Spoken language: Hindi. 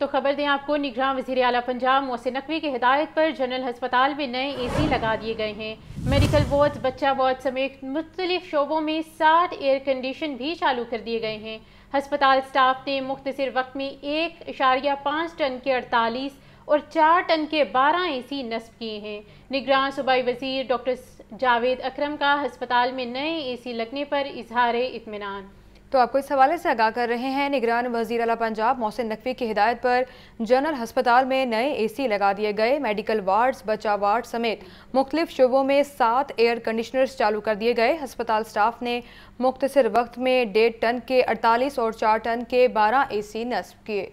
तो खबर दें आपको निगरान वजीर अला पंजाब मोहसिन नकवी की हिदायत पर जनरल हस्पताल में नए ए सी लगा दिए गए हैं मेडिकल वार्ड बच्चा वार्ड समेत मुख्तलिफ शोबों में सात एयर कंडीशन भी चालू कर दिए गए हैं हस्पताल स्टाफ ने मुख्तर वक्त में एक इशारिया पाँच टन के अड़तालीस और चार टन के बारह ए सी नस्ब किए हैं निगरान सूबाई वजीर डॉक्टर जावेद अक्रम का हस्पताल में नए ए सी लगने पर इजहार इतमान तो आपको इस हवाले से आगाह कर रहे हैं निगरान वजीर अला पंजाब मोहसिन नकवी की हिदायत पर जनरल हस्पताल में नए एसी लगा दिए गए मेडिकल वार्ड्स बचा वार्ड समेत मुख्तलिफ शुबों में सात एयर कंडीशनर्स चालू कर दिए गए हस्पताल स्टाफ ने मुख्तर वक्त में डेढ़ टन के अड़तालीस और चार टन के बारह ए सी नस्ब किए